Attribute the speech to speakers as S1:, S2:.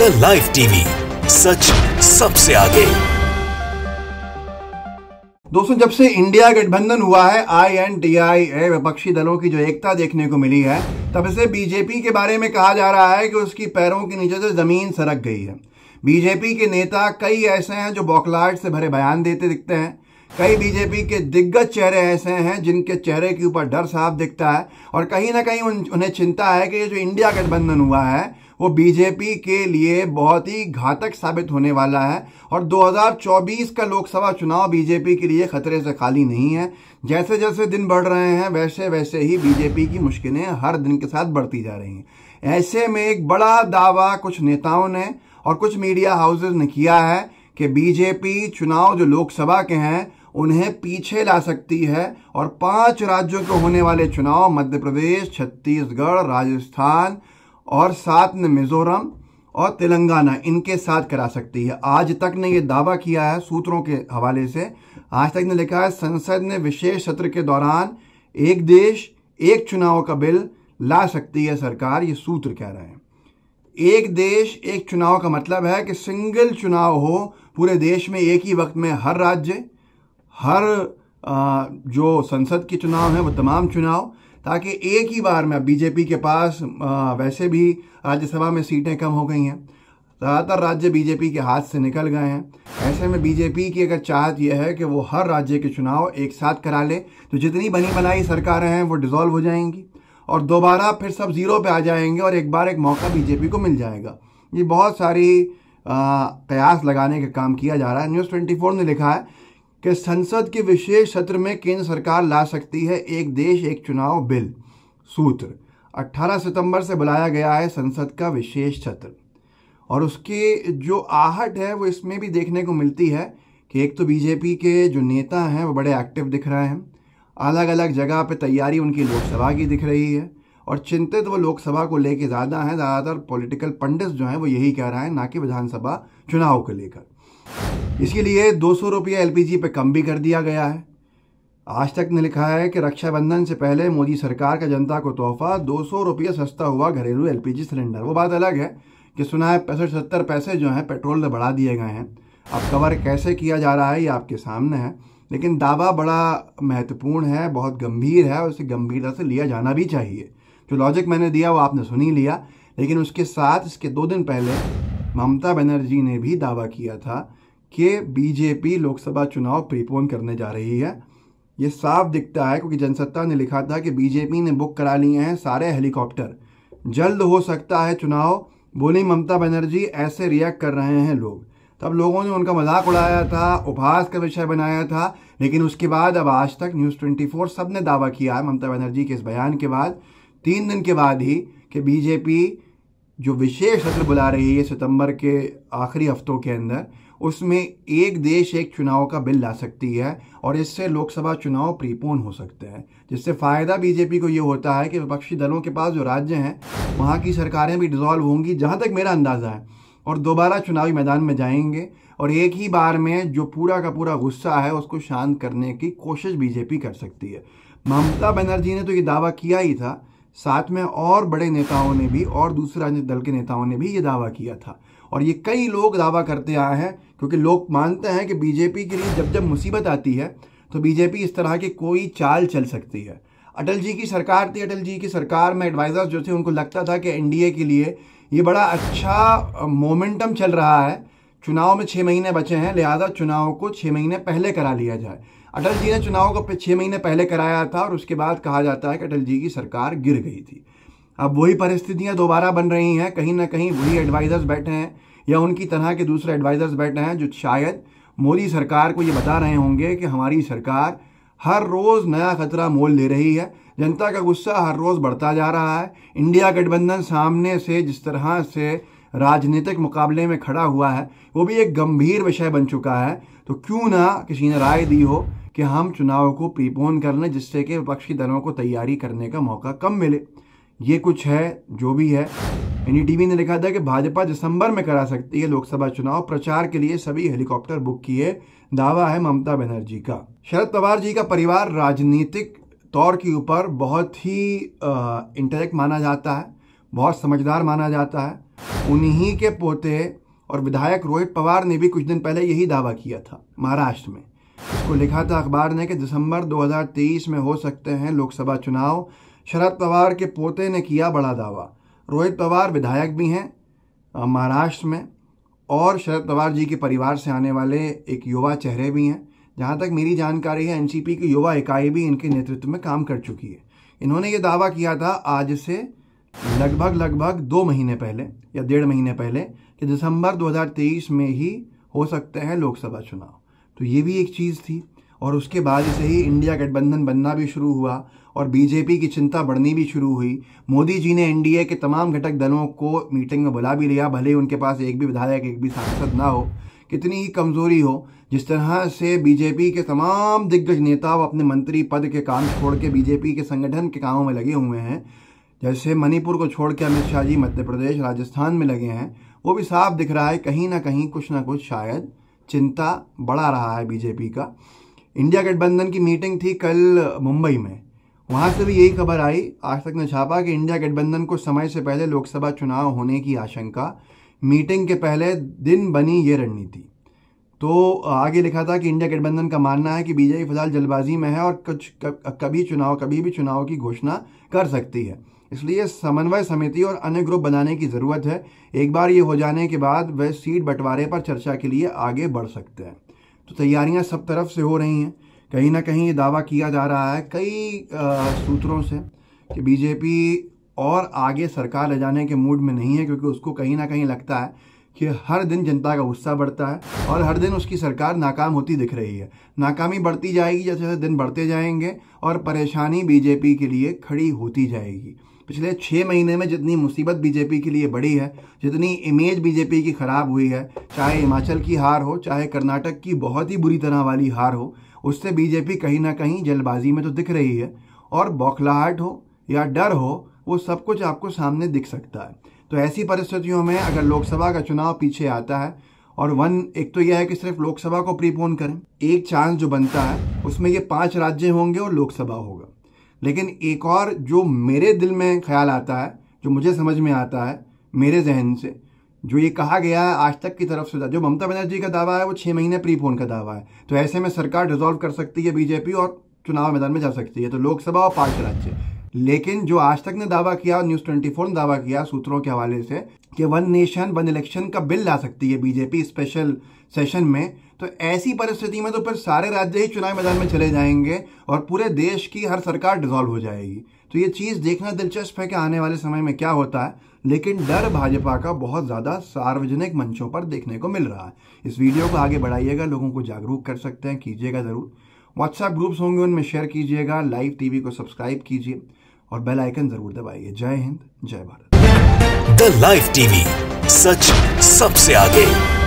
S1: the live TV सच सबसे आगे दोस्तों जब से इंडिया गठबंधन हुआ है आई एन डी आई ए विपक्षी दलों की जो एकता देखने को मिली है तब से बीजेपी के बारे में कहा जा रहा है कि उसकी पैरों के नीचे से जमीन सरक गई है बीजेपी के नेता कई ऐसे हैं जो बौखलाहट से भरे बयान देते दिखते हैं कई बीजेपी के दिग्गज चेहरे ऐसे हैं जिनके चेहरे के ऊपर डर साफ दिखता है और कहीं ना कहीं उन, उन्हें चिंता है कि ये जो इंडिया गठबंधन हुआ है वो बीजेपी के लिए बहुत ही घातक साबित होने वाला है और 2024 का लोकसभा चुनाव बीजेपी के लिए खतरे से खाली नहीं है जैसे जैसे दिन बढ़ रहे हैं वैसे वैसे ही बीजेपी की मुश्किलें हर दिन के साथ बढ़ती जा रही हैं ऐसे में एक बड़ा दावा कुछ नेताओं ने और कुछ मीडिया हाउसेज ने किया है कि बीजेपी चुनाव जो लोकसभा के हैं उन्हें पीछे ला सकती है और पांच राज्यों के होने वाले चुनाव मध्य प्रदेश छत्तीसगढ़ राजस्थान और साथ में मिजोरम और तेलंगाना इनके साथ करा सकती है आज तक ने ये दावा किया है सूत्रों के हवाले से आज तक ने लिखा है संसद ने विशेष सत्र के दौरान एक देश एक चुनाव का बिल ला सकती है सरकार ये सूत्र कह रहे हैं एक देश एक चुनाव का मतलब है कि सिंगल चुनाव हो पूरे देश में एक ही वक्त में हर राज्य हर जो संसद के चुनाव हैं वो तमाम चुनाव ताकि एक ही बार में बीजेपी के पास वैसे भी राज्यसभा में सीटें कम हो गई हैं ज़्यादातर राज्य बीजेपी के हाथ से निकल गए हैं ऐसे में बीजेपी की अगर चाहत यह है कि वो हर राज्य के चुनाव एक साथ करा ले तो जितनी बनी बनाई सरकारें हैं वो डिज़ोल्व हो जाएंगी और दोबारा फिर सब ज़ीरो पे आ जाएंगे और एक बार एक मौका बीजेपी को मिल जाएगा ये बहुत सारी कयास लगाने का काम किया जा रहा है न्यूज़ ट्वेंटी ने लिखा है कि संसद के विशेष सत्र में केंद्र सरकार ला सकती है एक देश एक चुनाव बिल सूत्र 18 सितंबर से बुलाया गया है संसद का विशेष सत्र और उसकी जो आहट है वो इसमें भी देखने को मिलती है कि एक तो बीजेपी के जो नेता हैं वो बड़े एक्टिव दिख रहे हैं अलग अलग जगह पे तैयारी उनकी लोकसभा की दिख रही है और चिंतित वो लोकसभा को लेके ज़्यादा हैं ज़्यादातर पॉलिटिकल पंडित जो हैं वो यही कह रहे हैं ना कि विधानसभा चुनाव को लेकर इसके लिए दो सौ रुपये एल पर कम भी कर दिया गया है आज तक ने लिखा है कि रक्षाबंधन से पहले मोदी सरकार का जनता को तोहफा दो सौ रुपये सस्ता हुआ घरेलू एल सिलेंडर वो बात अलग है कि सुना है पैंसठ सत्तर पैसे जो हैं पेट्रोल ने बढ़ा दिए गए हैं अब कवर कैसे किया जा रहा है ये आपके सामने है लेकिन दावा बड़ा महत्वपूर्ण है बहुत गंभीर है और उसे गंभीरता से लिया जाना भी चाहिए जो लॉजिक मैंने दिया वो आपने सुन ही लिया लेकिन उसके साथ इसके दो दिन पहले ममता बनर्जी ने भी दावा किया था कि बीजेपी लोकसभा चुनाव प्रीपोन करने जा रही है ये साफ दिखता है क्योंकि जनसत्ता ने लिखा था कि बीजेपी ने बुक करा लिए हैं सारे हेलीकॉप्टर जल्द हो सकता है चुनाव बोली ममता बनर्जी ऐसे रिएक्ट कर रहे हैं लोग तब लोगों ने उनका मजाक उड़ाया था उपहास का विषय बनाया था लेकिन उसके बाद अब आज तक न्यूज़ ट्वेंटी फोर सब ने दावा किया है ममता बनर्जी के इस बयान के बाद तीन दिन के बाद ही कि बीजेपी जो विशेष सत्र बुला रही है सितंबर के आखिरी हफ्तों के अंदर उसमें एक देश एक चुनाव का बिल ला सकती है और इससे लोकसभा चुनाव प्रीपोन हो सकते हैं जिससे फ़ायदा बीजेपी को ये होता है कि विपक्षी दलों के पास जो राज्य हैं वहाँ की सरकारें भी डिजॉल्व होंगी जहाँ तक मेरा अंदाज़ा है और दोबारा चुनावी मैदान में जाएंगे और एक ही बार में जो पूरा का पूरा गुस्सा है उसको शांत करने की कोशिश बीजेपी कर सकती है ममता बनर्जी ने तो ये दावा किया ही था साथ में और बड़े नेताओं ने भी और दूसरे राजनीतिक दल के नेताओं ने भी ये दावा किया था और ये कई लोग दावा करते आए हैं क्योंकि लोग मानते हैं कि बीजेपी के लिए जब जब मुसीबत आती है तो बीजेपी इस तरह की कोई चाल चल सकती है अटल जी की सरकार थी अटल जी की सरकार में एडवाइज़र्स जो थे उनको लगता था कि एनडीए के लिए ये बड़ा अच्छा मोमेंटम चल रहा है चुनाव में छः महीने बचे हैं लिहाजा चुनाव को छः महीने पहले करा लिया जाए अटल जी ने चुनाव को छः महीने पहले कराया था और उसके बाद कहा जाता है कि अटल जी की सरकार गिर गई थी अब वही परिस्थितियां दोबारा बन रही हैं कहीं ना कहीं वही एडवाइज़र्स बैठे हैं या उनकी तरह के दूसरे एडवाइज़र्स बैठे हैं जो शायद मोदी सरकार को ये बता रहे होंगे कि हमारी सरकार हर रोज़ नया खतरा मोल ले रही है जनता का गुस्सा हर रोज़ बढ़ता जा रहा है इंडिया गठबंधन सामने से जिस तरह से राजनीतिक मुकाबले में खड़ा हुआ है वो भी एक गंभीर विषय बन चुका है तो क्यों ना किसी ने राय दी हो कि हम चुनाव को प्रीपोन कर लें जिससे कि विपक्षी दलों को तैयारी करने का मौका कम मिले ये कुछ है जो भी है यानी टीवी ने लिखा था कि भाजपा दिसंबर में करा सकती है लोकसभा चुनाव प्रचार के लिए सभी हेलीकॉप्टर बुक किए दावा है ममता बनर्जी का शरद पवार जी का परिवार राजनीतिक तौर के ऊपर बहुत ही इंटेलेक्ट माना जाता है बहुत समझदार माना जाता है उन्हीं के पोते और विधायक रोहित पवार ने भी कुछ दिन पहले यही दावा किया था महाराष्ट्र में उसको लिखा था अखबार ने कि दिसंबर 2023 में हो सकते हैं लोकसभा चुनाव शरद पवार के पोते ने किया बड़ा दावा रोहित पवार विधायक भी हैं महाराष्ट्र में और शरद पवार जी के परिवार से आने वाले एक युवा चेहरे भी हैं जहाँ तक मेरी जानकारी है एनसीपी की युवा इकाई भी इनके नेतृत्व में काम कर चुकी है इन्होंने ये दावा किया था आज से लगभग लगभग दो महीने पहले या डेढ़ महीने पहले कि दिसंबर 2023 में ही हो सकते हैं लोकसभा चुनाव तो ये भी एक चीज़ थी और उसके बाद से ही इंडिया गठबंधन बनना भी शुरू हुआ और बीजेपी की चिंता बढ़नी भी शुरू हुई मोदी जी ने एनडीए के तमाम घटक दलों को मीटिंग में बुला भी लिया भले ही उनके पास एक भी विधायक एक भी सांसद ना हो कितनी ही कमजोरी हो जिस तरह से बीजेपी के तमाम दिग्गज नेता अपने मंत्री पद के काम छोड़ के बीजेपी के संगठन के कामों में लगे हुए हैं जैसे मणिपुर को छोड़ के अमित शाह जी मध्य प्रदेश राजस्थान में लगे हैं वो भी साफ दिख रहा है कहीं ना कहीं कुछ ना कुछ शायद चिंता बढ़ा रहा है बीजेपी का इंडिया गठबंधन की मीटिंग थी कल मुंबई में वहां से भी यही खबर आई आज तक ने छापा कि इंडिया गठबंधन को समय से पहले लोकसभा चुनाव होने की आशंका मीटिंग के पहले दिन बनी ये रणनीति तो आगे लिखा था कि इंडिया गठबंधन का मानना है कि बीजेपी फिलहाल जल्दबाजी में है और कुछ कभी चुनाव कभी भी चुनाव की घोषणा कर सकती है इसलिए समन्वय समिति और अन्य ग्रुप बनाने की ज़रूरत है एक बार ये हो जाने के बाद वह सीट बंटवारे पर चर्चा के लिए आगे बढ़ सकते हैं तो तैयारियां सब तरफ से हो रही हैं कहीं ना कहीं ये दावा किया जा रहा है कई सूत्रों से कि बीजेपी और आगे सरकार ले जाने के मूड में नहीं है क्योंकि उसको कहीं ना कहीं लगता है कि हर दिन जनता का गुस्सा बढ़ता है और हर दिन उसकी सरकार नाकाम होती दिख रही है नाकामी बढ़ती जाएगी जैसे जैसे दिन बढ़ते जाएंगे और परेशानी बीजेपी के लिए खड़ी होती जाएगी पिछले छः महीने में जितनी मुसीबत बीजेपी के लिए बढ़ी है जितनी इमेज बीजेपी की ख़राब हुई है चाहे हिमाचल की हार हो चाहे कर्नाटक की बहुत ही बुरी तरह वाली हार हो उससे बीजेपी कहीं ना कहीं जल्दबाजी में तो दिख रही है और बौखलाहट हो या डर हो वो सब कुछ आपको सामने दिख सकता है तो ऐसी परिस्थितियों में अगर लोकसभा का चुनाव पीछे आता है और वन एक तो यह है कि सिर्फ लोकसभा को प्रीपोन करें एक चांस जो बनता है उसमें ये पांच राज्य होंगे और लोकसभा होगा लेकिन एक और जो मेरे दिल में ख्याल आता है जो मुझे समझ में आता है मेरे जहन से जो ये कहा गया है आज तक की तरफ से जो ममता बनर्जी का दावा है वो छः महीने प्री फोन का दावा है तो ऐसे में सरकार डिजोल्व कर सकती है बीजेपी और चुनाव मैदान में जा सकती है तो लोकसभा और पांच राज्य लेकिन जो आज तक ने दावा किया न्यूज ट्वेंटी फोर ने दावा किया सूत्रों के हवाले से कि वन नेशन वन इलेक्शन का बिल ला सकती है बीजेपी स्पेशल सेशन में तो ऐसी परिस्थिति में तो फिर सारे राज्य ही चुनाव मैदान में चले जाएंगे और पूरे देश की हर सरकार डिजोल्व हो जाएगी तो ये चीज़ देखना दिलचस्प है कि आने वाले समय में क्या होता है लेकिन डर भाजपा का बहुत ज़्यादा सार्वजनिक मंचों पर देखने को मिल रहा है इस वीडियो को आगे बढ़ाइएगा लोगों को जागरूक कर सकते हैं कीजिएगा ज़रूर व्हाट्सएप ग्रुप्स होंगे उनमें शेयर कीजिएगा लाइव टीवी को सब्सक्राइब कीजिए और बेल आइकन ज़रूर दबाइए जय हिंद जय भारत द लाइव टीवी सच सबसे आगे